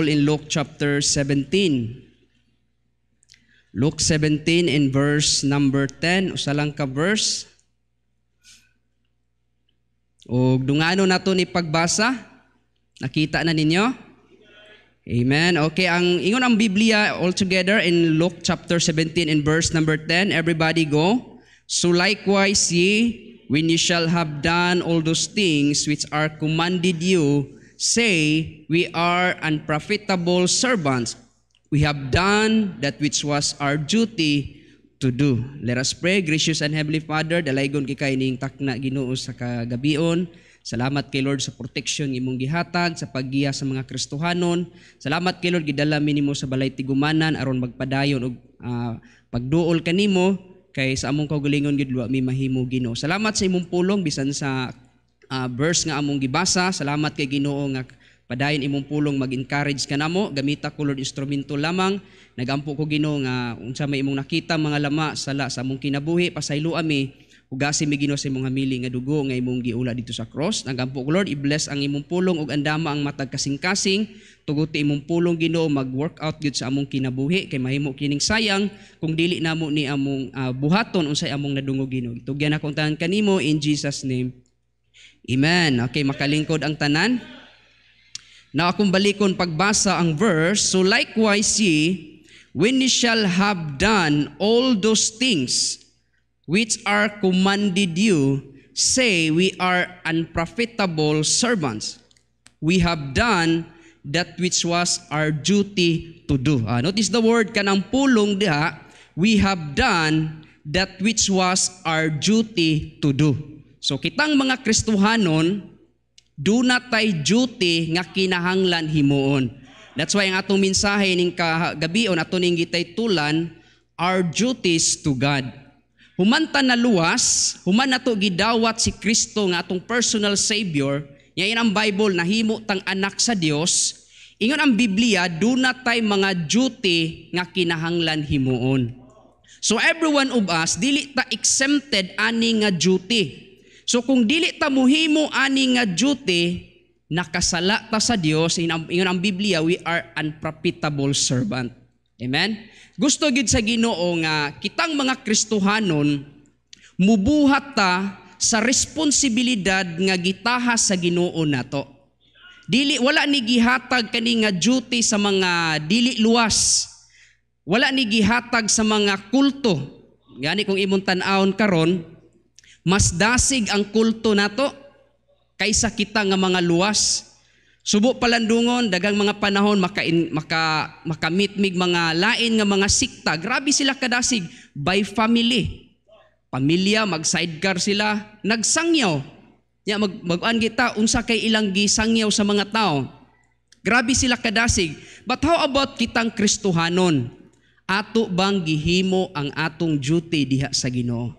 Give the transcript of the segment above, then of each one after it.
in Luke chapter 17. Luke 17 in verse number 10, usa lang ka verse. O dungano nato ni pagbasa? Nakita na ninyo? Amen. Okay, ang ingon ang Biblia altogether in Luke chapter 17 in verse number 10, everybody go. So likewise ye, when ye shall have done all those things which are commanded you, say, We are unprofitable servants. We have done that which was our duty to do. Let us pray, gracious and heavenly Father, dalaygon kay kay ning takna Ginoo sa kagabion. Salamat kay Lord sa protection imong gihatag sa paggiya sa mga Kristohanon. Salamat kay Lord gidala minimo sa balay tigumanan aron magpadayon og uh, pagduol kanimo kay sa among kaugalingon gid mi mahimo Ginoo. Salamat sa imong pulong bisan sa uh, verse nga among gibasa. Salamat kay Ginoo nga padayon imong pulong mag-encourage ka namo gamita kulod instrumento lamang nagampo ko Ginoo nga unsa may imong nakita mga lama sala sa among kinabuhi pasaylo ami ugasi mi Ginoo sa imong hamili nga dugo nga imong giula dito sa cross nagampo ko Lord i-bless ang imong pulong ug andama ang matag kasing-kasing Tuguti imong pulong Ginoo mag-work out gyud sa among kinabuhi kay mahimo kining sayang kung dili namo ni among uh, buhaton unsay among nadungog Ginoo tugyan akong tanan kanimo in Jesus name Amen. Okay, makalingkod ang tanan. Na akong balikon pagbasa ang verse, So likewise ye, when ye shall have done all those things which are commanded you, say, we are unprofitable servants. We have done that which was our duty to do. Uh, notice the word kanang pulong diha, we have done that which was our duty to do. So kitang mga Kristuhanon, do not tay duty nga kinahanglan himuon. That's why ang atong mensahe ning kagabion ato ning gitay tulan our duties to God. Humanta na luwas, human nato gidawat si Kristo nga atong personal savior, ngayon ang Bible nahimo tang anak sa Dios, Ingon ang Biblia, do not tay mga duty nga kinahanglan himuon. So everyone of us, dili ta exempted ani nga duty. So kung dili ta muhimo ani nga duty nakasala ta sa Dios ingon ang Biblia we are unprofitable servant. Amen. Gusto gid sa Ginoo nga kitang mga Kristohanon mubuhat ta sa responsibilidad nga gitaha sa Ginoo nato. Dili wala ni gihatag kani nga duty sa mga dili luwas. Wala ni gihatag sa mga kulto. Gani kung imong tan-aon karon, mas dasig ang kulto nato kaysa kita nga mga luwas. Subo palandungon dagang mga panahon makain, maka mig mga lain nga mga sikta. Grabe sila kadasig by family. Pamilya mag sidecar sila, nagsangyaw. Ya mag maguan kita unsa kay ilang gisangyaw sa mga tao. Grabe sila kadasig. But how about kitang Kristohanon? Ato bang gihimo ang atong duty diha sa Ginoo?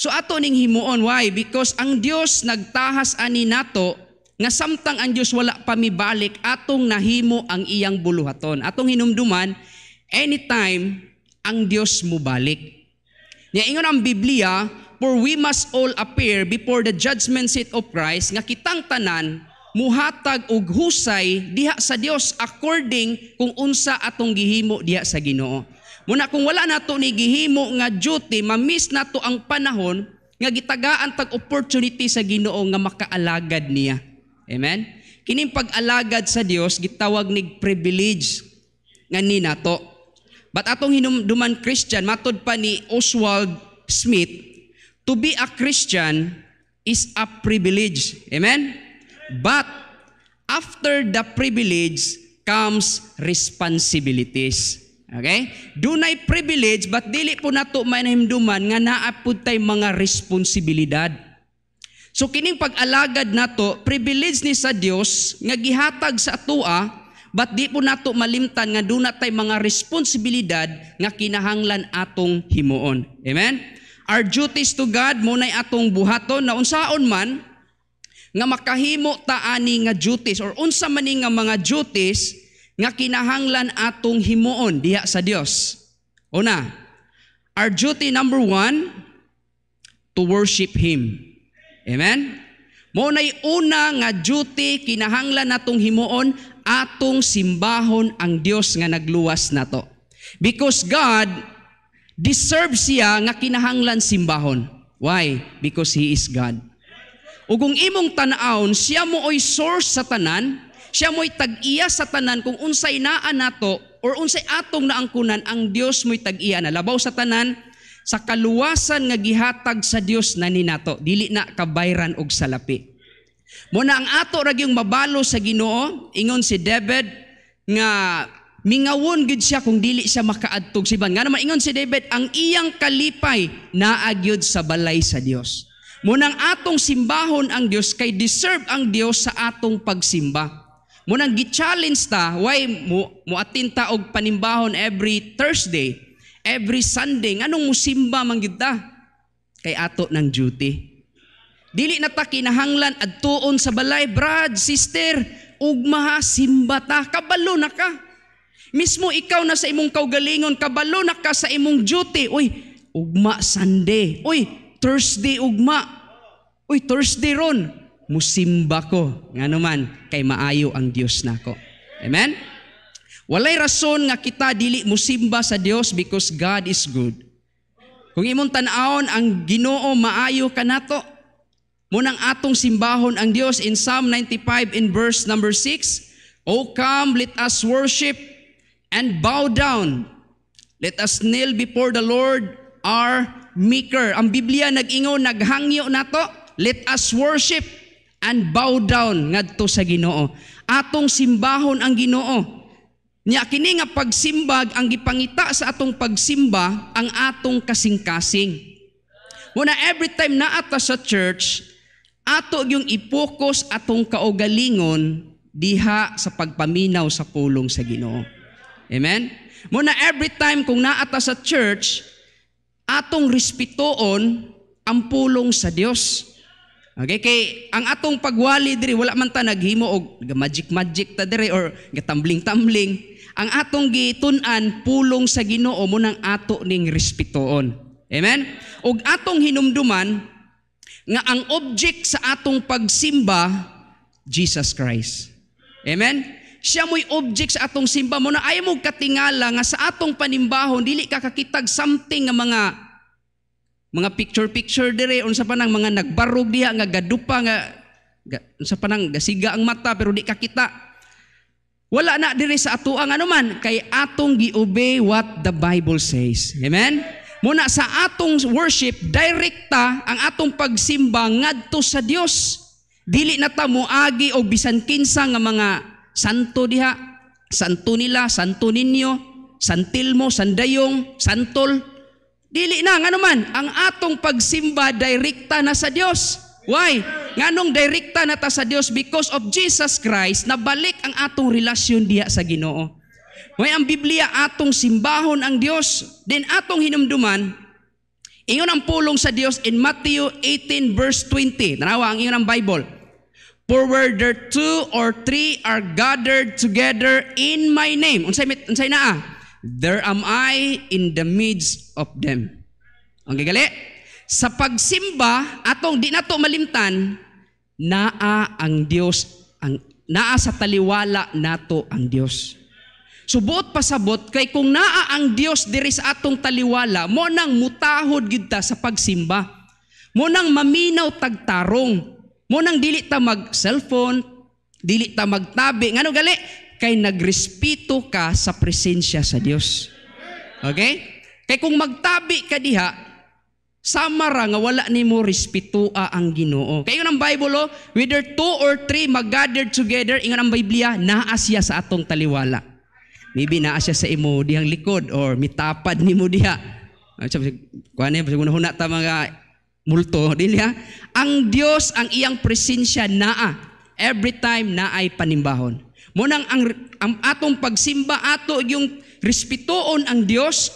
So ato ning himuon why? Because ang Dios nagtahas ani nato nga samtang ang Dios wala pa mibalik atong nahimo ang iyang buluhaton. Atong hinumduman anytime ang Dios mubalik. Nya ingon ang Biblia, for we must all appear before the judgment seat of Christ nga kitang tanan muhatag og husay diha sa Dios according kung unsa atong gihimo diha sa Ginoo. Muna kung wala na to ni gihimo nga duty, mamiss na to ang panahon nga gitagaan tag opportunity sa Ginoo nga makaalagad niya. Amen. Kining pag-alagad sa Dios gitawag nig privilege nga ni nato. But atong hinumduman Christian matud pa ni Oswald Smith, to be a Christian is a privilege. Amen. But after the privilege comes responsibilities. Okay? Dunay privilege but dili po nato may nahimduman nga naapod tay mga responsibilidad. So kining pag-alagad nato privilege ni sa Dios nga gihatag sa atoa but di po nato malimtan nga duna tay mga responsibilidad nga kinahanglan atong himuon. Amen? Our duties to God mo atong buhaton na unsaon man nga makahimo ta ani nga duties or unsa man ni nga mga duties nga kinahanglan atong himuon diha sa Dios. Una, our duty number one, to worship Him. Amen? Muna'y una nga duty, kinahanglan natong himuon, atong simbahon ang Dios nga nagluwas nato. Because God deserves siya nga kinahanglan simbahon. Why? Because He is God. O kung imong tanawon, siya mo oy source sa tanan, siya mo'y tag-iya sa tanan kung unsay naa nato or unsay atong naangkunan ang Dios mo'y tag-iya na labaw sa tanan sa kaluwasan nga gihatag sa Dios na ni nato dili na kabayran og salapi mo na ang ato ra gyung mabalo sa Ginoo ingon si David nga mingawon gid siya kung dili siya makaadtog Ban. Nga naman ingon si David, ang iyang kalipay naagyod sa balay sa Dios. Munang atong simbahon ang Dios kay deserve ang Dios sa atong pagsimba. Munang gi-challenge ta, why mo, mo atinta og panimbahon every Thursday, every Sunday, anong mo simba man gyud ta? Kay ato ng duty. Dili na ta kinahanglan adtuon sa balay, brad, sister, ugma ha, simba ta, kabalo na ka. Mismo ikaw na sa imong kaugalingon, kabalo na ka sa imong duty. Uy, ugma Sunday. Uy, Thursday ugma. Uy, Thursday ron musimba ko nga naman kay maayo ang Dios nako. Amen. Walay rason nga kita dili musimba sa Dios because God is good. Kung imong tan-awon ang Ginoo maayo kanato. Munang atong simbahon ang Dios in Psalm 95 in verse number 6, O come, let us worship and bow down. Let us kneel before the Lord our Maker. Ang Biblia nag ingon naghangyo nato. Let us worship and bow down ngadto sa Ginoo. Atong simbahon ang Ginoo. Nya kini nga pagsimbag ang gipangita sa atong pagsimba ang atong kasing-kasing. Muna every time na ata sa church, ato yung ipokus atong kaugalingon diha sa pagpaminaw sa pulong sa Ginoo. Amen? Muna every time kung naata sa church, atong respetoon ang pulong sa Diyos. Okay, kay ang atong pagwali diri wala man ta naghimo og magic magic ta diri or gatambling tambling. Ang atong gitun-an pulong sa Ginoo mo nang ato ning respetoon. Amen? Og atong hinumduman nga ang object sa atong pagsimba Jesus Christ. Amen? Siya mo'y object sa atong simba mo na ayaw mo katingala nga sa atong panimbahon dili ka kakitag something nga mga mga picture-picture dire unsa pa nang mga nagbarog diha nga gadupa nga unsa pa nang gasiga ang mata pero di kakita. Wala na dire sa ato ang anuman kay atong giobey what the Bible says. Amen. Muna sa atong worship direkta ang atong pagsimba ngadto sa Dios. Dili na ta moagi og bisan kinsa nga mga santo diha. Santo nila, santo ninyo, San Tilmo, San Santol. Dili na, nga naman, ang atong pagsimba direkta na sa Dios. Why? Nganong direkta na ta sa Dios because of Jesus Christ, nabalik ang atong relasyon diya sa Ginoo. May ang Biblia atong simbahon ang Dios, then atong hinumduman, ingon ang pulong sa Dios in Matthew 18 verse 20. Tanawa ang iyon ang Bible. For where there two or three are gathered together in my name. Unsay unsay naa? There am I in the midst of them. Ang gigali. Sa pagsimba, atong di nato malimtan, naa ang Dios ang naa sa taliwala nato ang Dios. Subot pasabot kay kung naa ang Dios diri sa atong taliwala, mo nang mutahod gid ta sa pagsimba. Mo nang maminaw tagtarong. Mo nang dili ta mag cellphone, dili ta magtabi. Ngano gali? kay nagrespeto ka sa presensya sa Dios. Okay? Kay kung magtabi ka diha, sama ra nga wala nimo respetua ang Ginoo. Kayo ng Bible oh, whether two or three mag together ingon ang Biblia, naa siya sa atong taliwala. Maybe naa siya sa imo dihang likod or mitapad nimo diha. Ah, kuan eh, huna ta mga multo dili Ang Dios ang iyang presensya naa every time na ay panimbahon. Munang ang, ang atong pagsimba ato yung respetuon ang Dios,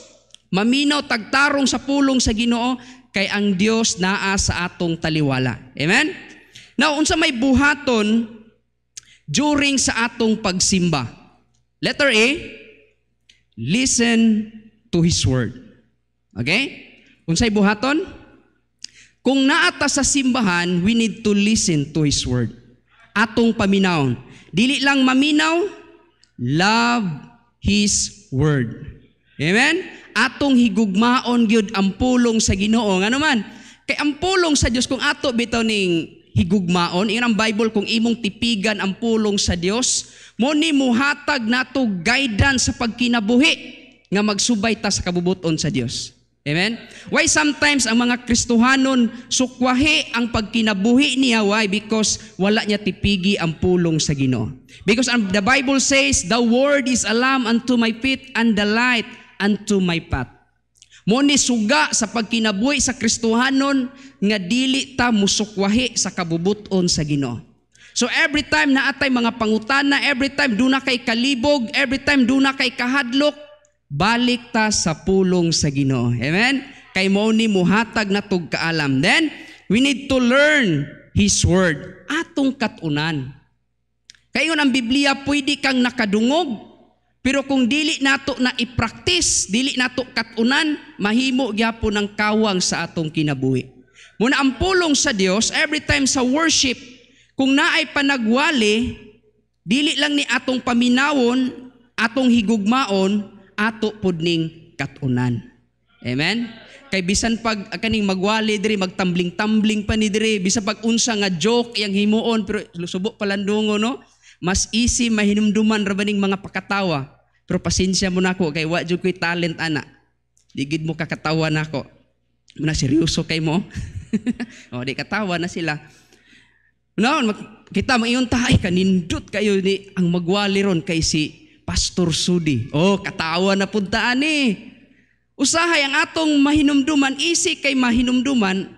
maminaw tagtarong sa pulong sa Ginoo kay ang Dios naa sa atong taliwala. Amen. Now unsa may buhaton during sa atong pagsimba? Letter A, listen to his word. Okay? Unsay buhaton? Kung naa ta sa simbahan, we need to listen to his word. Atong paminawon Dili lang maminaw, love His Word. Amen? Atong higugmaon gyud ang pulong sa Ginoo. Ano man? Kay ang pulong sa Dios kung ato bitaw ning higugmaon, iyon ang Bible kung imong tipigan ang pulong sa Dios, mo ni muhatag nato guidance sa pagkinabuhi nga magsubay ta sa kabubuton sa Dios. Amen? Why sometimes ang mga Kristuhanon sukwahi ang pagkinabuhi niya? Why? Because wala niya tipigi ang pulong sa Ginoo. Because the Bible says, The word is a lamp unto my feet and the light unto my path. Moni suga sa pagkinabuhi sa Kristuhanon nga dili ta musukwahi sa kabubuton sa Ginoo. So every time na atay mga pangutana, every time do na kay kalibog, every time do na kay kahadlok, balik ta sa pulong sa Ginoo. Amen? Kay mo ni muhatag na tug kaalam. Then, we need to learn His Word. Atong katunan. Kay ang Biblia pwede kang nakadungog. Pero kung dili nato na i-practice, dili nato katunan, mahimo gyapon ang kawang sa atong kinabuhi. Muna ang pulong sa Dios every time sa worship, kung naay panagwali, dili lang ni atong paminawon, atong higugmaon, ato pud ning katunan. Amen? Kay bisan pag ah, kaning magwali diri magtambling-tambling pa ni diri bisan pag unsa nga joke yang himuon pero subo palandungo no mas easy mahinumduman ra baning mga pakatawa. Pero pasensya mo nako kay wa jud ko'y talent ana. Digid mo kakatawa nako. na seryoso kay mo. oh di katawa na sila. no kita ta ay kanindot kayo ni ang magwali ron kay si Pastor Sudi. Oh, katawa na punta ani. Eh. Usahay ang atong mahinumduman, isi kay mahinumduman.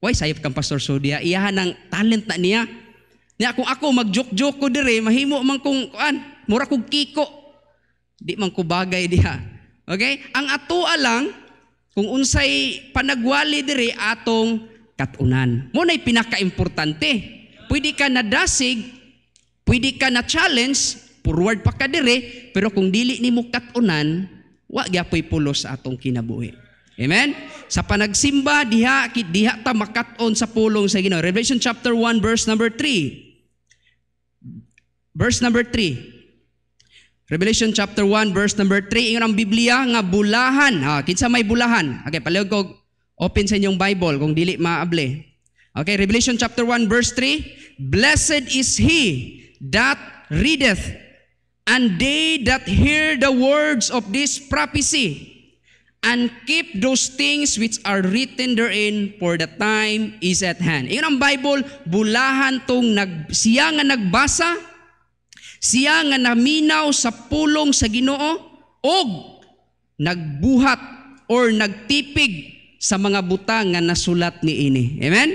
Why sayop kang Pastor Sudi? Ah. Iyahan ang talent na niya. Niya kung ako magjok-jok ko dire, mahimo man kung kuan, mura kog kiko. Di man ko bagay diha. Okay? Ang atoa lang kung unsay panagwali dire atong katunan. Mo nay pinakaimportante. Pwede ka na dasig, pwede ka na challenge, forward pa ka dire, pero kung dili nimo katunan, wa gyapoy pulos atong kinabuhi. Amen? Sa panagsimba, diha, diha ta makaton sa pulong sa Ginoo. Revelation chapter 1, verse number 3. Verse number 3. Revelation chapter 1, verse number 3. Ingon ang Biblia nga bulahan. Ah, kinsa may bulahan. Okay, palihog ko open sa inyong Bible kung dili maable. Okay, Revelation chapter 1, verse 3. Blessed is he that readeth And they that hear the words of this prophecy and keep those things which are written therein for the time is at hand. Iyon ang Bible, bulahan tong nag, siya nga nagbasa, siya nga naminaw sa pulong sa ginoo, og nagbuhat or nagtipig sa mga butang nga nasulat ni ini. Amen?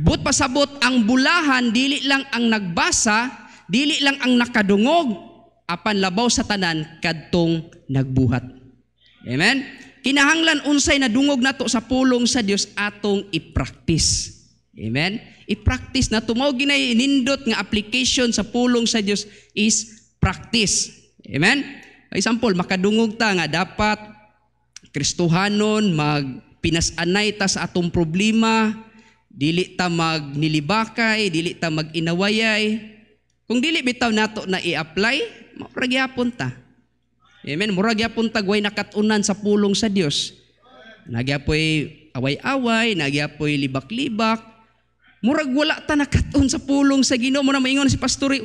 But pasabot, ang bulahan, dili lang ang nagbasa, dili lang ang nakadungog, apan labaw sa tanan kadtong nagbuhat. Amen? Kinahanglan unsay nadungog nato sa pulong sa Dios atong i-practice. Amen? I-practice na tumaw ginay inindot nga application sa pulong sa Dios is practice. Amen? Example, makadungog ta nga dapat Kristohanon mag pinasanay ta sa atong problema, dili ta magnilibakay, dili ta maginawayay. Kung dili bitaw nato na i-apply Murag punta. Amen. Murag punta guay nakatunan sa pulong sa Dios. Nagyapoy away-away, nagyapoy libak-libak. Murag wala ta nakatun sa pulong sa Ginoo mo na maingon si pastori.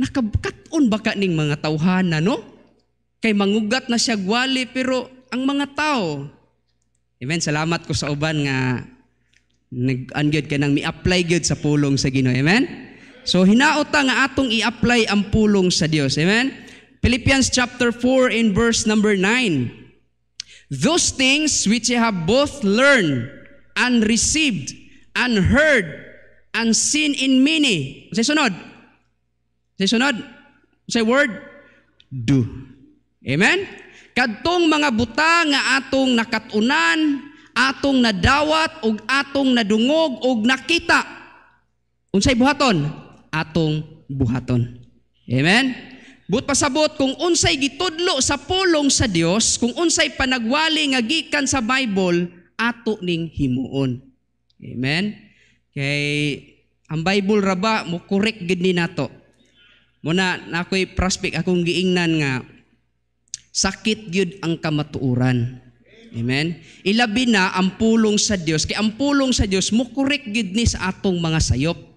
Nakakatun baka ning mga tawhana no? Kay mangugat na siya gwali pero ang mga tao. Amen. Salamat ko sa uban nga nag-angyod ka nang mi-apply gyud sa pulong sa Ginoo. Amen. So hinaot nga atong i-apply ang pulong sa Dios. Amen? Philippians chapter 4 in verse number 9. Those things which ye have both learned and received and heard and seen in many. Say sunod. Say sunod. Say word. Do. Amen? Kadtong mga buta nga atong nakatunan, atong nadawat ug atong nadungog ug nakita. Unsay buhaton? atong buhaton. Amen? But pasabot kung unsay gitudlo sa pulong sa Dios, kung unsay panagwali nga gikan sa Bible, ato ning himuon. Amen? Kay ang Bible ra ba mo correct gid ni nato. Muna nakoy prospect akong giingnan nga sakit gyud ang kamatuoran. Amen? Ilabi na ang pulong sa Dios kay ang pulong sa Dios mo correct gid ni sa atong mga sayop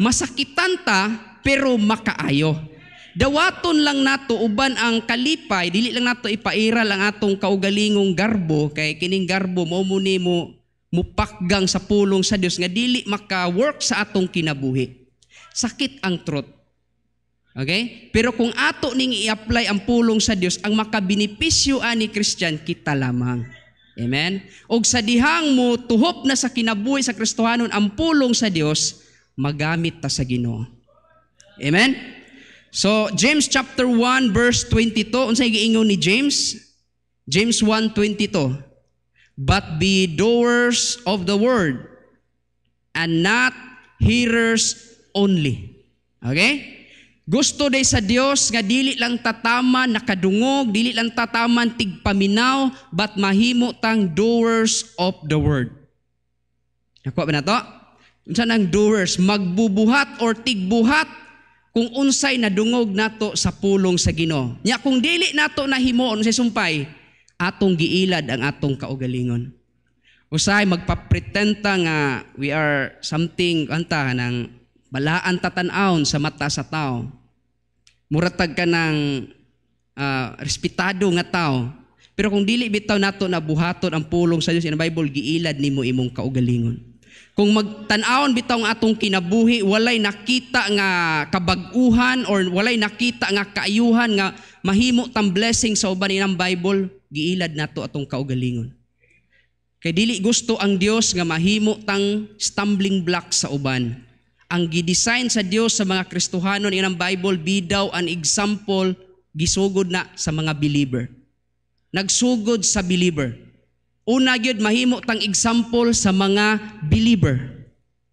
masakitan ta pero makaayo. Dawaton lang nato uban ang kalipay, dili lang nato ipairal ang atong kaugalingong garbo kay kining garbo mo mo nimo mupakgang sa pulong sa Dios nga dili maka-work sa atong kinabuhi. Sakit ang truth. Okay? Pero kung ato ning i-apply ang pulong sa Dios, ang makabenepisyo ani Christian kita lamang. Amen. Og sa dihang mo tuhop na sa kinabuhi sa Kristohanon ang pulong sa Dios, magamit ta sa Ginoo. Amen? So, James chapter 1 verse 22, unsay giingon ni James? James 1:22. But be doers of the word and not hearers only. Okay? Gusto day sa Dios nga dili lang tatama nakadungog, dili lang tataman tigpaminaw, but mahimo tang doers of the word. Ako ba na to? unsa doers magbubuhat or tigbuhat kung unsay nadungog nato sa pulong sa Ginoo. Nya kung dili nato nahimoon sa sumpay, atong giilad ang atong kaugalingon. Usay magpapretenta nga we are something anta nang balaan tatanawon sa mata sa tao. Muratag ka ng uh, respetado nga tao. Pero kung dili bitaw nato na buhaton ang pulong sa Dios in the Bible, giilad nimo imong kaugalingon. Kung magtanawon bitaw nga atong kinabuhi, walay nakita nga kabaguhan or walay nakita nga kaayuhan nga mahimo tang blessing sa uban ng Bible, giilad nato atong kaugalingon. Kay dili gusto ang Dios nga mahimo tang stumbling block sa uban. Ang gidesign sa Dios sa mga Kristohanon inang Bible bidaw an example gisugod na sa mga believer. Nagsugod sa believer. Una gyud mahimo tang example sa mga believer.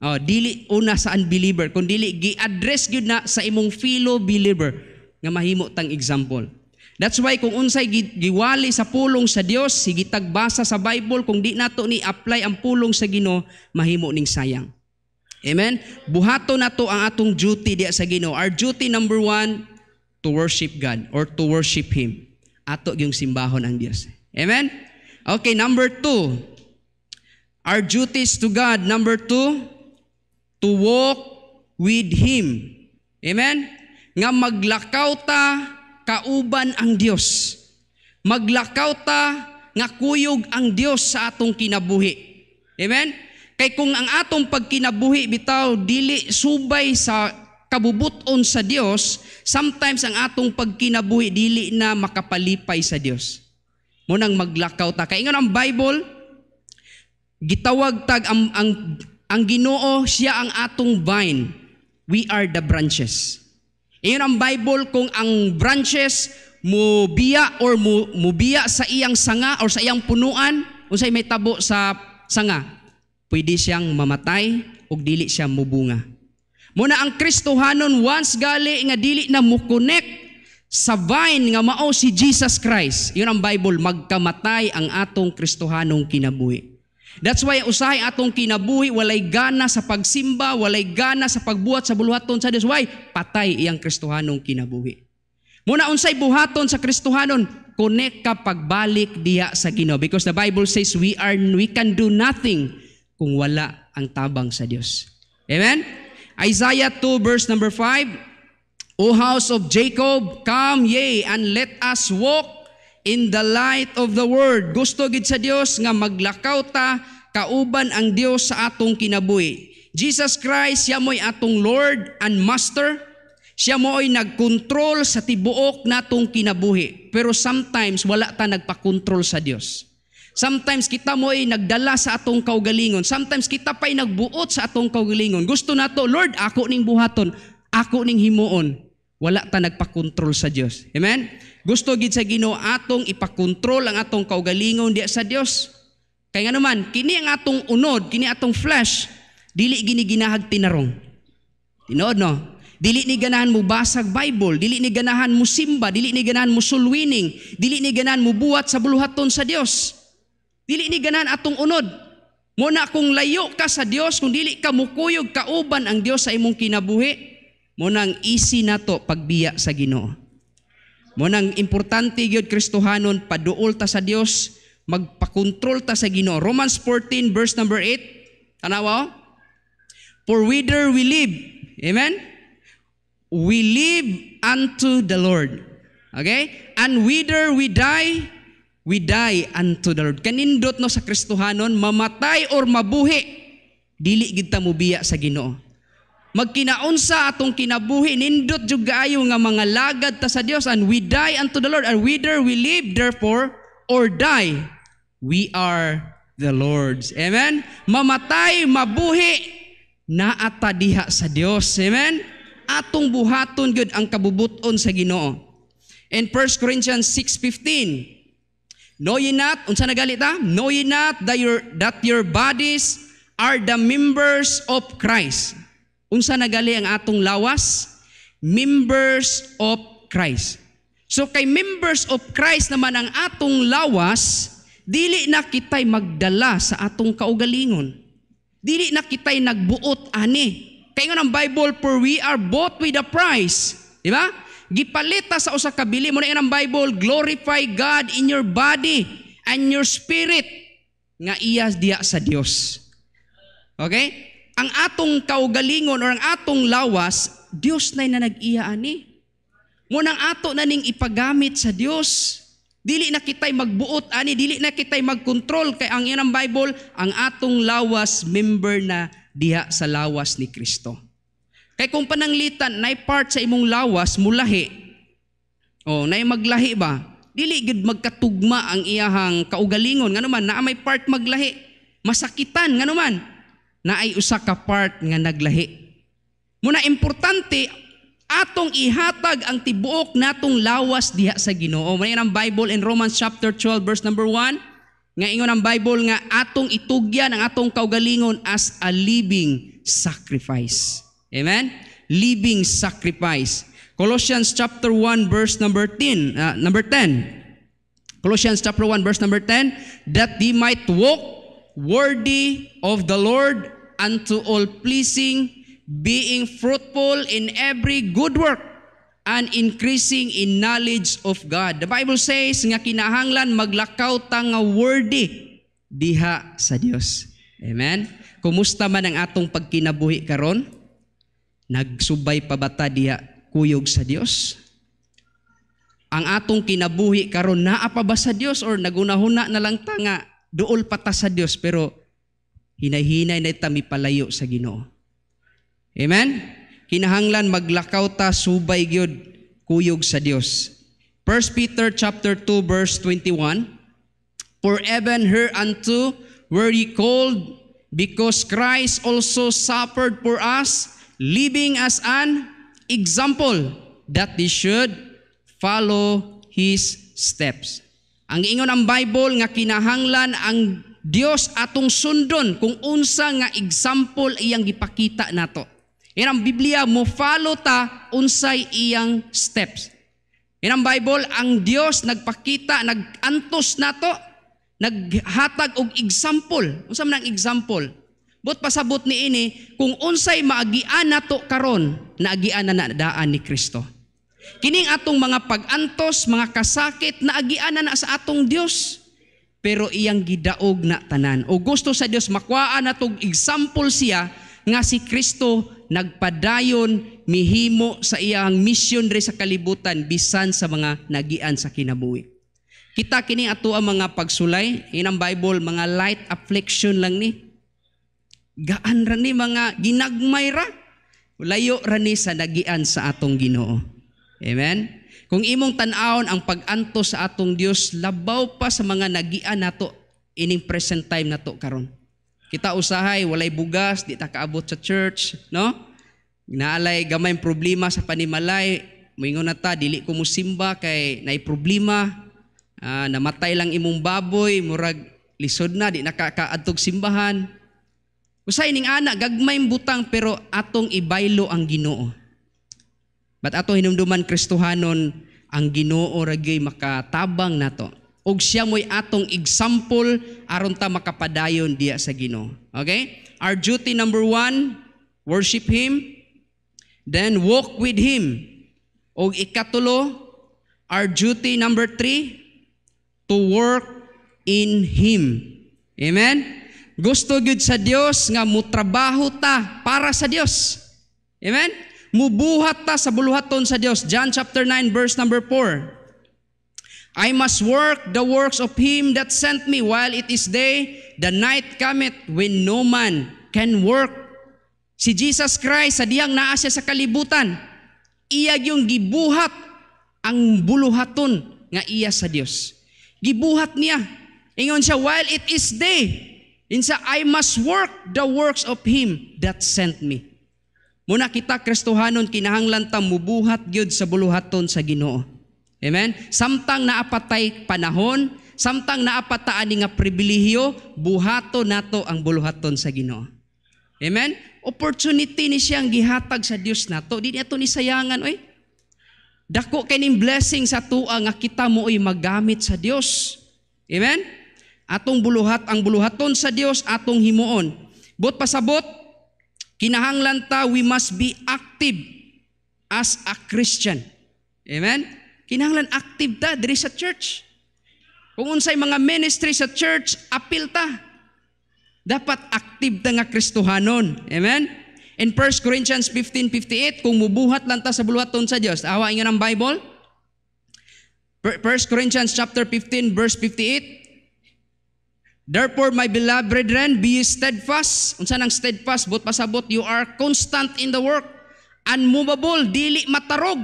Oh, dili una sa unbeliever kun dili gi-address gyud na sa imong fellow believer nga mahimo tang example. That's why kung unsay giwali sa pulong sa Dios, sige tagbasa sa Bible kung di nato ni apply ang pulong sa Ginoo, mahimo ning sayang. Amen. Buhato nato ang atong duty diya sa Ginoo. Our duty number one, to worship God or to worship Him. Ato yung simbahon ang Dios. Amen. Okay, number two. Our duties to God. Number two, to walk with Him. Amen? Nga maglakaw ta, kauban ang Dios. Maglakaw ta, nga kuyog ang Dios sa atong kinabuhi. Amen? Kay kung ang atong pagkinabuhi bitaw dili subay sa kabubuton sa Dios, sometimes ang atong pagkinabuhi dili na makapalipay sa Dios. Munang maglakaw ta. Kaya ang Bible, gitawag tag ang, ang, ang ginoo, siya ang atong vine. We are the branches. Iyon ang Bible kung ang branches mo biya or mo, mu, biya sa iyang sanga or sa iyang punuan, unsay may tabo sa sanga, pwede siyang mamatay o dili siya mubunga. Muna ang Kristohanon once gali nga dili na mo connect sa vine nga mao si Jesus Christ. Yun ang Bible, magkamatay ang atong Kristohanong kinabuhi. That's why usahay atong kinabuhi, walay gana sa pagsimba, walay gana sa pagbuhat sa buluhaton sa Dios. Why? Patay iyang Kristohanong kinabuhi. Muna unsay buhaton sa Kristohanon, connect ka pagbalik diha sa Ginoo because the Bible says we are we can do nothing kung wala ang tabang sa Dios. Amen? Isaiah 2 verse number 5, o house of Jacob, come ye and let us walk in the light of the word. Gusto gid sa Dios nga maglakaw ta kauban ang Dios sa atong kinabuhi. Jesus Christ siya mo'y atong Lord and Master. Siya mo'y nagkontrol sa tibuok natong kinabuhi. Pero sometimes wala ta nagpakontrol sa Dios. Sometimes kita mo ay nagdala sa atong kaugalingon. Sometimes kita pa'y nagbuot sa atong kaugalingon. Gusto nato, Lord, ako ning buhaton ako ning himuon, wala ta nagpakontrol sa Dios. Amen? Gusto gid sa Ginoo atong ipakontrol ang atong kaugalingon diya sa Dios. Kay nga naman, kini ang atong unod, kini atong flesh, dili giniginahag tinarong. Tinood no? Dili ni ganahan mo basag Bible, dili ni ganahan mo simba, dili ni ganahan mo soul winning, dili ni ganahan mo buhat sa buluhaton sa Dios. Dili ni ganahan atong unod. Muna kung layo ka sa Dios, kung dili ka mukuyog kauban ang Dios sa imong kinabuhi, mo nang easy nato pagbiya sa Ginoo. Mo nang importante gyud Kristohanon paduol ta sa Dios, magpakontrol ta sa Ginoo. Romans 14 verse number 8. Tanawa? For whither we live, amen? We live unto the Lord. Okay? And whither we die, we die unto the Lord. Kanindot no sa Kristohanon, mamatay or mabuhi, dili gid mubiya sa Ginoo magkinaunsa atong kinabuhi nindot jud kaayo nga mga lagad ta sa Dios and we die unto the Lord and whether we live therefore or die we are the Lord's amen mamatay mabuhi na atadiha sa Dios amen atong buhaton gud ang kabubuton sa Ginoo in 1 Corinthians 6:15 Know ye not unsa nagali ta know ye not that your that your bodies are the members of Christ unsa nagali ang atong lawas? Members of Christ. So kay members of Christ naman ang atong lawas, dili na kitay magdala sa atong kaugalingon. Dili na kitay nagbuot ani. Kay ng Bible, for we are bought with a price. Di ba? Gipalita sa usa ka bili mo na ang Bible, glorify God in your body and your spirit nga iya diya sa Dios. Okay? ang atong kaugalingon or ang atong lawas, Dios na nanag-iya ani. Munang ato na ning ipagamit sa Dios. Dili na kitay magbuot ani, dili na kitay magkontrol kay ang inang Bible, ang atong lawas member na diha sa lawas ni Kristo. Kay kung pananglitan nay part sa imong lawas mulahi. Oh, nay maglahi ba? Dili gid magkatugma ang iyahang kaugalingon. nganuman man naa may part maglahi. Masakitan nganuman. man na ay usa ka part nga naglahi. Muna importante atong ihatag ang tibuok natong lawas diha sa Ginoo. Muna ang Bible in Romans chapter 12 verse number 1 nga ingon ang Bible nga atong itugyan ang atong kaugalingon as a living sacrifice. Amen? Living sacrifice. Colossians chapter 1 verse number 10, uh, number 10. Colossians chapter 1 verse number 10 that they might walk worthy of the Lord unto all pleasing, being fruitful in every good work, and increasing in knowledge of God. The Bible says nga kinahanglan maglakaw ta nga worthy diha sa Dios. Amen. Kumusta man ang atong pagkinabuhi karon? Nagsubay pa ba ta diha kuyog sa Dios? Ang atong kinabuhi karon naa pa ba sa Dios or nagunahuna na lang ta nga duol pa ta sa Dios pero hinahinay na itami palayo sa Ginoo. Amen? Kinahanglan maglakaw ta subay gyud kuyog sa Dios. 1 Peter chapter 2 verse 21 For even her unto were ye called because Christ also suffered for us leaving us an example that we should follow His steps. Ang ingon ang Bible nga kinahanglan ang Dios atong sundon kung unsa nga example iyang gipakita nato. Inang Biblia mo follow ta unsay iyang steps. Inang Bible ang Dios nagpakita, nagantos nato, naghatag og example. Unsa man ang example? But pasabot ni ini kung unsay maagian nato karon, naagian na nadaan ni Kristo. Kining atong mga pagantos, mga kasakit naagian na, na sa atong Dios pero iyang gidaog na tanan. O gusto sa Dios makuha na tog example siya nga si Kristo nagpadayon mihimo sa iyang mission sa kalibutan bisan sa mga nagian sa kinabuhi. Kita kini ato ang mga pagsulay inang Bible mga light affliction lang ni. Gaan ra ni mga ginagmay ra layo ra ni sa nagian sa atong Ginoo. Amen. Kung imong tan-awon ang pag-anto sa atong Dios labaw pa sa mga nagian nato ining present time nato karon. Kita usahay walay bugas, di ta kaabot sa church, no? Naalay gamay problema sa panimalay, moingon na ta dili ko musimba kay naay problema. Uh, namatay lang imong baboy, murag lisod na di nakakaadtog simbahan. Usay ning ana gagmay butang pero atong ibaylo ang Ginoo. But ato hinumduman Kristohanon ang Ginoo ra gyud makatabang nato. Og siya mo'y atong example aron ta makapadayon diya sa Ginoo. Okay? Our duty number one, worship Him. Then walk with Him. Og ikatulo, our duty number three, to work in Him. Amen? Gusto gud sa Dios nga mutrabaho ta para sa Dios. Amen? Mubuhat ta sa buluhaton sa Dios. John chapter 9 verse number 4. I must work the works of him that sent me while it is day, the night cometh when no man can work. Si Jesus Christ sa diyang naa siya sa kalibutan, iya yung gibuhat ang buluhaton nga iya sa Dios. Gibuhat niya. Ingon siya while it is day, insa I must work the works of him that sent me. Muna kita Kristohanon kinahanglan ta mubuhat gyud sa buluhaton sa Ginoo. Amen. Samtang naapatay panahon, samtang naapata ani nga pribilehiyo, buhato nato ang buluhaton sa Ginoo. Amen. Opportunity ni siyang gihatag sa Dios nato. Dili nato ni sayangan oy. Dako kining blessing sa tuwa nga kita mo oy magamit sa Dios. Amen. Atong buluhat ang buluhaton sa Dios atong himuon. But pasabot Kinahanglan ta, we must be active as a Christian. Amen? Kinahanglan active ta diri sa church. Kung unsay mga ministry sa church, apil ta. Dapat active ta nga Kristohanon. Amen? In 1 Corinthians 15:58, kung mubuhat lang ta sa buluhaton sa Dios, awa inyo ng Bible. 1 Corinthians chapter 15 verse 58, Therefore, my beloved brethren, be steadfast. Unsa nang steadfast, but pasabot, you are constant in the work, unmovable, dili matarog.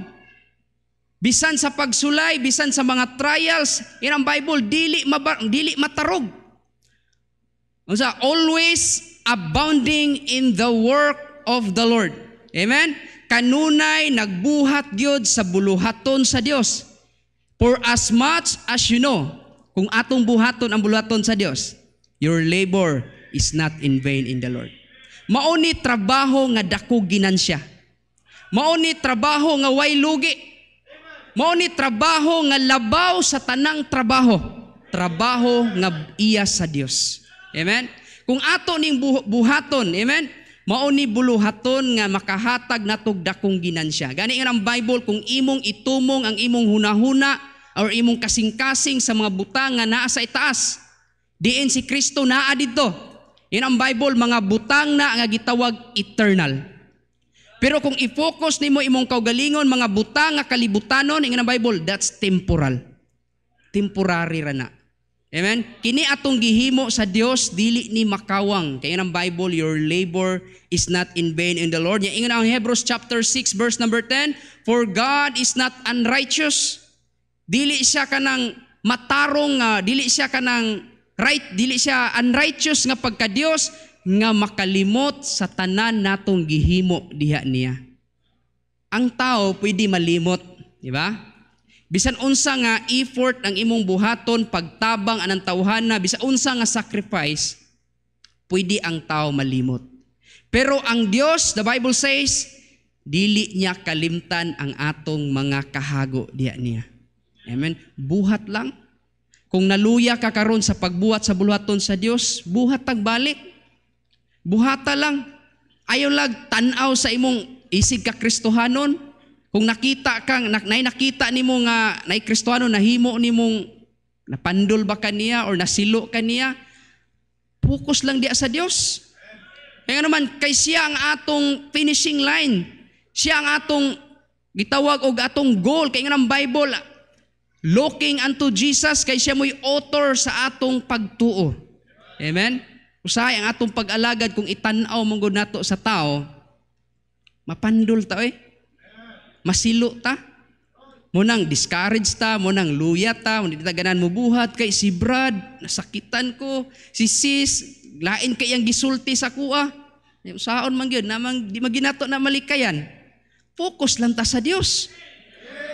Bisan sa pagsulay, bisan sa mga trials, in ang Bible, dili, mabar, dili matarog. Unsa, always abounding in the work of the Lord. Amen? Kanunay, nagbuhat Diyod sa buluhaton sa Dios. For as much as you know, kung atong buhaton ang buhaton sa Dios, your labor is not in vain in the Lord. Mauni trabaho nga dako ginan siya Mauni trabaho nga way lugi. Mauni trabaho nga labaw sa tanang trabaho. Trabaho nga iya sa Dios. Amen. Kung ato ning buhaton, amen. mauni ni buluhaton nga makahatag natog dakong ginansya. Gani nga ang Bible kung imong itumong ang imong hunahuna or imong kasing-kasing sa mga butang nga naa sa itaas. Diin si Kristo naa didto. Yan ang Bible, mga butang na nga gitawag eternal. Pero kung i-focus nimo imong kaugalingon mga butang nga kalibutanon ang Bible, that's temporal. Temporary ra na. Amen? Kini atong gihimo sa Dios dili ni makawang. Kaya ng Bible, your labor is not in vain in the Lord. Niya ingon ang Hebrews chapter 6 verse number 10, for God is not unrighteous dili siya kanang matarong nga ah, dili siya kanang right dili siya unrighteous nga pagka pagkadios nga makalimot sa tanan natong gihimo diha niya. Ang tao pwede malimot, di ba? Bisan unsa nga effort ang imong buhaton pagtabang anang na bisan unsa nga sacrifice, pwede ang tao malimot. Pero ang Dios, the Bible says, dili niya kalimtan ang atong mga kahago diha niya. Amen. Buhat lang. Kung naluya ka karon sa pagbuhat sa buluhaton sa Dios, buhat tagbalik. Buhata lang. Ayaw lag tan-aw sa imong isig ka Kristohanon. Kung nakita kang nay nakita nimo nga nay Kristohanon nahimo nimong napandol ba kaniya or nasilo kaniya, focus lang diya sa Dios. Kaya naman, kay siya ang atong finishing line. Siya ang atong gitawag og atong goal. Kaya nga ng Bible, Looking unto Jesus, kay siya mo'y author sa atong pagtuo. Amen? Usay ang atong pag-alagad kung itanaw mong nato sa tao, mapandul ta, eh. Masilo ta. Munang discourage ta, munang luya ta, hindi ta ganan mo buhat kay si Brad, nasakitan ko, si sis, lain kay ang gisulti sa kuha. Usahaon man gyud namang di maginato na malikayan. Focus lang ta sa Dios.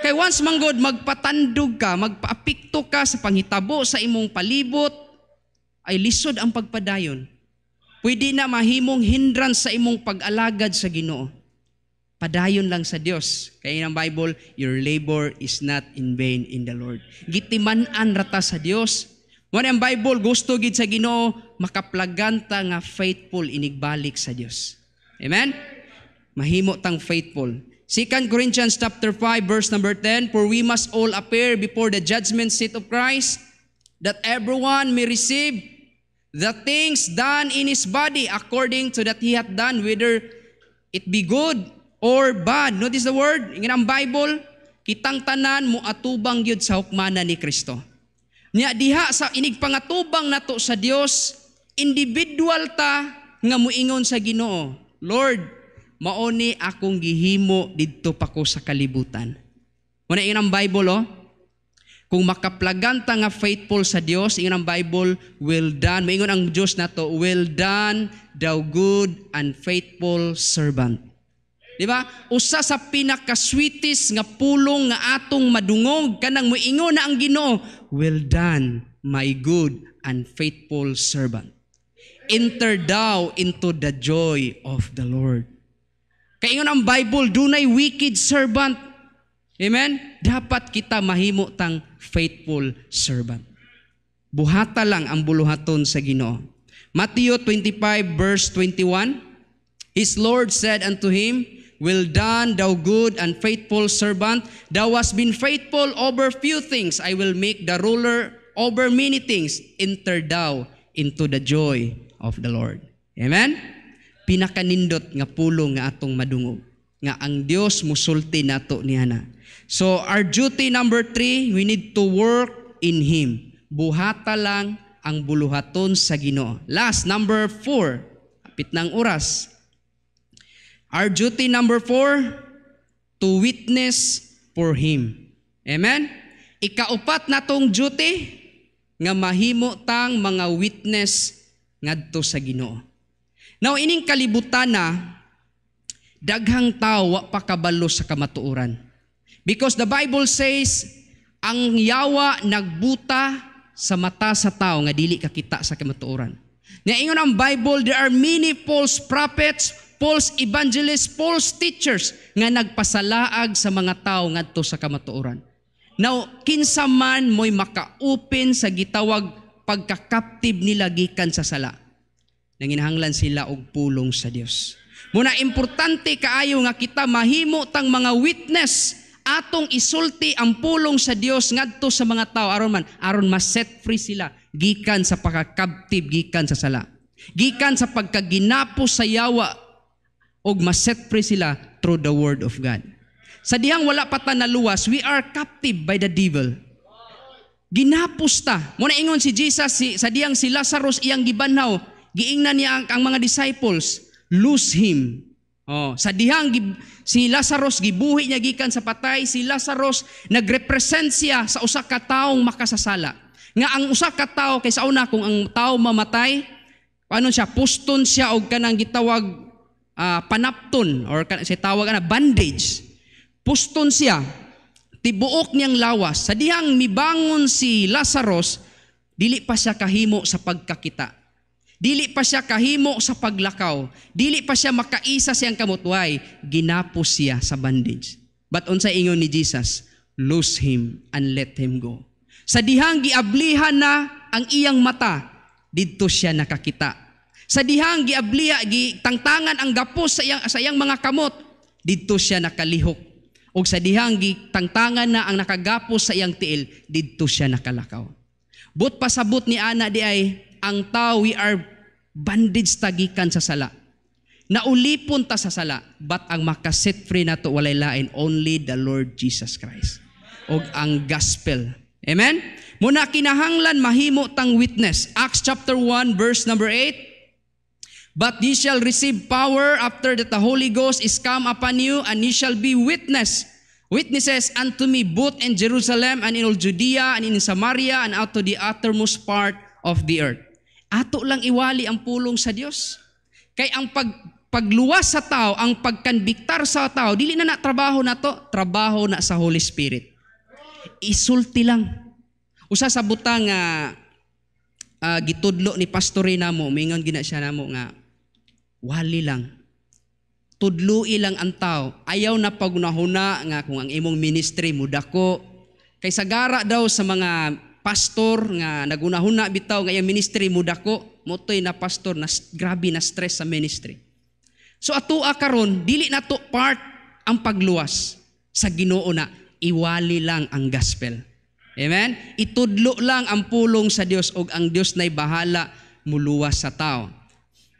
Kay once manggod, magpatandog ka, magpaapikto ka sa panghitabo sa imong palibot, ay lisod ang pagpadayon. Pwede na mahimong hindran sa imong pag-alagad sa ginoo. Padayon lang sa Dios. Kaya ng Bible, your labor is not in vain in the Lord. Gitimanan rata sa Dios. Wala ang Bible, gusto gid sa ginoo, makaplaganta nga faithful inigbalik sa Dios. Amen? Mahimo tang faithful. 2 Corinthians chapter 5 verse number 10, For we must all appear before the judgment seat of Christ, that everyone may receive the things done in his body according to that he hath done, whether it be good or bad. Notice the word, in the Bible, kitang tanan mo atubang gyud sa hukmana ni Kristo. Nya diha sa inig pangatubang nato sa Dios, individual ta nga muingon sa Ginoo. Lord, maoni akong gihimo didto pa ko sa kalibutan. Muna yun ang Bible, oh. Kung makaplaganta nga faithful sa Dios, ingon ang Bible, well done. Maingon ang Dios nato, well done, thou good and faithful servant. Di ba? Usa sa pinakasweetest nga pulong nga atong madungog kanang moingon na ang Ginoo, well done, my good and faithful servant. Enter thou into the joy of the Lord. Kaingon ang Bible, dunay wicked servant. Amen? Dapat kita mahimo tang faithful servant. Buhata lang ang buluhaton sa Ginoo. Matthew 25 verse 21, His Lord said unto him, Well done, thou good and faithful servant. Thou hast been faithful over few things. I will make the ruler over many things. Enter thou into the joy of the Lord. Amen? pinakanindot nga pulo nga atong madungog nga ang Dios musulti nato ni na. So our duty number three, we need to work in Him. Buhata lang ang buluhaton sa Ginoo. Last, number four, apit ng oras. Our duty number four, to witness for Him. Amen? Ikaupat na tong duty, nga mahimo tang mga witness ngadto sa Ginoo. Now, ining kalibutan na, daghang tao wa kabalo sa kamatuoran. Because the Bible says, ang yawa nagbuta sa mata sa tao nga dili kakita sa kamatuoran. Naingon ang Bible, there are many false prophets, false evangelists, false teachers nga nagpasalaag sa mga tao ngadto sa kamatuoran. Now, kinsa man mo'y makaupin sa gitawag pagkakaptib nila gikan sa sala nanginhanglan sila og pulong sa Dios. Muna importante kaayo nga kita mahimo tang mga witness atong isulti ang pulong sa Dios ngadto sa mga tao aron man aron ma set free sila gikan sa pagka-captive gikan sa sala. Gikan sa pagkaginapos sa yawa og ma set free sila through the word of God. Sa dihang wala pa ta naluwas, we are captive by the devil. Ginapos ta. Muna ingon si Jesus si, sa dihang si Lazarus iyang gibanhaw, giingnan niya ang, ang mga disciples, lose him. Oh, sa dihang si Lazarus gibuhi niya gikan sa patay, si Lazarus nagrepresent siya sa usa ka taong makasasala. Nga ang usa ka tawo kay sa una kung ang tao mamatay, ano siya puston siya og kanang gitawag uh, panapton or kan, siya tawag ana bandage. Puston siya tibuok niyang lawas. Sa dihang mibangon si Lazarus, dili pa siya kahimo sa pagkakita. Dili pa siya kahimo sa paglakaw. Dili pa siya makaisa siyang kamutway. Ginapos siya sa bandage. But unsa ingon ni Jesus, lose him and let him go. Sa dihang giablihan na ang iyang mata, didto siya nakakita. Sa dihang giabliha, gitangtangan ang gapos sa iyang, sa iyang mga kamot, didto siya nakalihok. O sa dihang gitangtangan na ang nakagapos sa iyang tiil, didto siya nakalakaw. But pasabot ni Ana di ay, ang tao we are bandage tagikan sa sala. Naulipon ta sa sala, but ang makaset free nato walay lain, only the Lord Jesus Christ. og ang gospel. Amen? Muna kinahanglan mahimo tang witness. Acts chapter 1 verse number 8. But ye shall receive power after that the Holy Ghost is come upon you, and ye shall be witness, witnesses unto me both in Jerusalem and in all Judea and in Samaria and out to the uttermost part of the earth. Ato lang iwali ang pulong sa Dios. Kay ang pag pagluwas sa tao, ang pagkanbiktar sa tao, dili na na trabaho na to, trabaho na sa Holy Spirit. Isulti lang. Usa sa butang nga uh, ah, gitudlo ni pastore namo, mingon gina siya namo nga wali lang tudlui lang ang tao. Ayaw na pagunahuna nga kung ang imong ministry mudako. Kay sagara daw sa mga pastor nga nagunahon na bitaw nga iyang ministry mudako motoy na pastor na grabe na stress sa ministry. So atua karon dili na to part ang pagluwas sa Ginoo na iwali lang ang gospel. Amen? Itudlo lang ang pulong sa Dios og ang Dios nay bahala muluwas sa tao.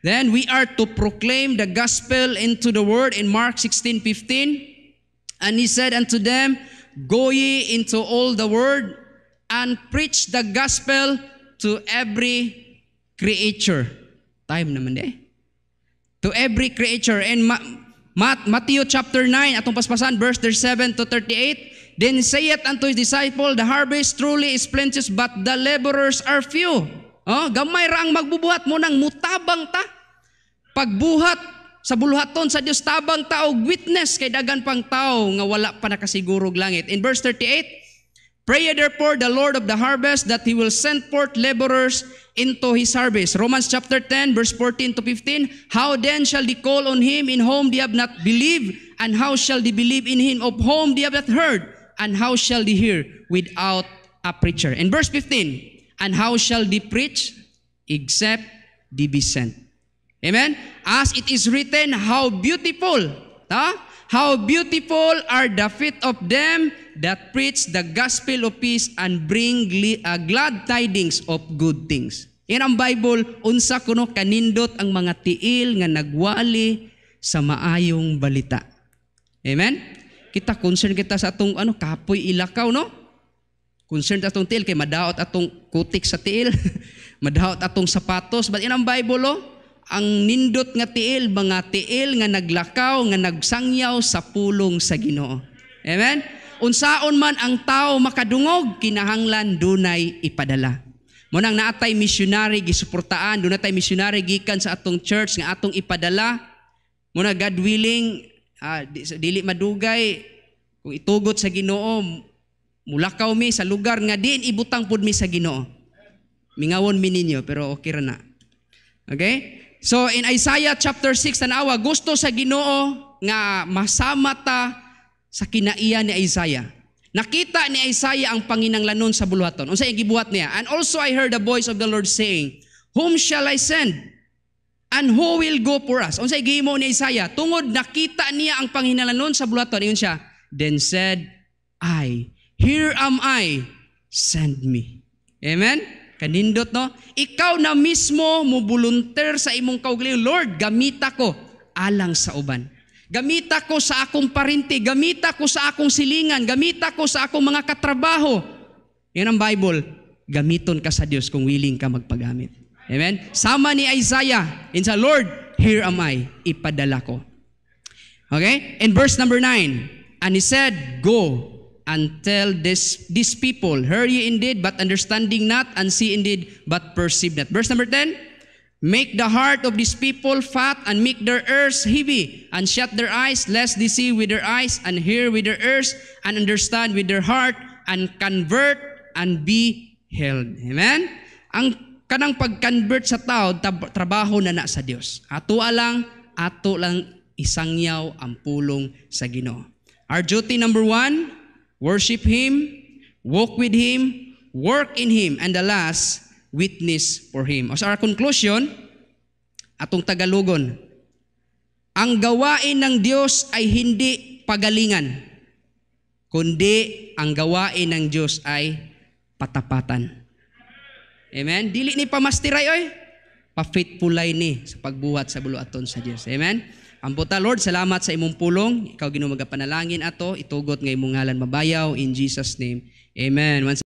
Then we are to proclaim the gospel into the world in Mark 16:15 and he said unto them, Go ye into all the world and preach the gospel to every creature. Time naman eh. To every creature. And Ma- Mat- Matthew chapter 9, atong paspasan, verse 7 to 38, Then saith unto his disciple, The harvest truly is plenteous, but the laborers are few. Oh, gamay ra ang magbubuhat mo nang mutabang ta. Pagbuhat sa buluhaton sa Dios tabang ta og witness kay dagan pang tawo nga wala pa nakasigurog langit. In verse 38, Pray therefore the Lord of the harvest that he will send forth laborers into his harvest. Romans chapter 10 verse 14 to 15. How then shall they call on him in whom they have not believed? And how shall they believe in him of whom they have not heard? And how shall they hear without a preacher? In verse 15. And how shall they preach except they be sent? Amen? As it is written, how beautiful, huh? how beautiful are the feet of them that preach the gospel of peace and bring uh, glad tidings of good things. In ang Bible, unsa kuno kanindot ang mga tiil nga nagwali sa maayong balita. Amen? Kita concern kita sa atong ano kapoy ilakaw no? Concern ta atong tiil kay madaot atong kutik sa tiil, madaot atong sapatos, but in ang Bible oh, ang nindot nga tiil mga tiil nga naglakaw nga nagsangyaw sa pulong sa Ginoo. Amen? unsaon man ang tao makadungog kinahanglan dunay ipadala Munang naatay missionary gisuportaan, doon natay missionary gikan sa atong church nga atong ipadala. Muna God willing, ah, dili madugay, kung itugot sa ginoo, mulakaw mi sa lugar nga din ibutang pud mi sa ginoo. Mingawon mi ninyo, pero okay ra na. Okay? So in Isaiah chapter 6 tanawa gusto sa Ginoo nga masama ta sa kinaiya ni Isaiah. Nakita ni Isaiah ang panginanglanon sa buluhaton. Unsa iyang gibuhat niya? And also I heard the voice of the Lord saying, Whom shall I send? And who will go for us? Unsa gihimo ni Isaiah? Tungod nakita niya ang panginanglanon sa buluhaton, iyon siya, then said I, here am I, send me. Amen? Kanindot, no? Ikaw na mismo mo volunteer sa imong kaugalingon, Lord, gamita ko alang sa uban. Gamita ko sa akong parinti, gamita ko sa akong silingan, gamita ko sa akong mga katrabaho. Yan ang Bible. Gamiton ka sa Diyos kung willing ka magpagamit. Amen? Sama ni Isaiah. In sa Lord, here am I. Ipadala ko. Okay? In verse number 9, And he said, Go and tell this, this people, Hear ye indeed, but understanding not, and see indeed, but perceive not. Verse number 10, Make the heart of these people fat and make their ears heavy and shut their eyes lest they see with their eyes and hear with their ears and understand with their heart and convert and be healed. Amen? Ang kanang pag-convert sa tao, tab- trabaho na na sa Dios. Ato lang, ato lang isangyaw ang pulong sa Ginoo. Our duty number one, worship Him, walk with Him, work in Him. And the last, witness for him. As our conclusion, atong Tagalogon, ang gawain ng Diyos ay hindi pagalingan, kundi ang gawain ng Diyos ay patapatan. Amen? Dili ni pamastiray, oy. Pa-faithfulay ni sa pagbuhat sa buluaton sa Diyos. Amen? Ambuta, Lord, salamat sa imong pulong. Ikaw ginumagapanalangin ato. Itugot ngay imong ngalan mabayaw. In Jesus' name, Amen. Once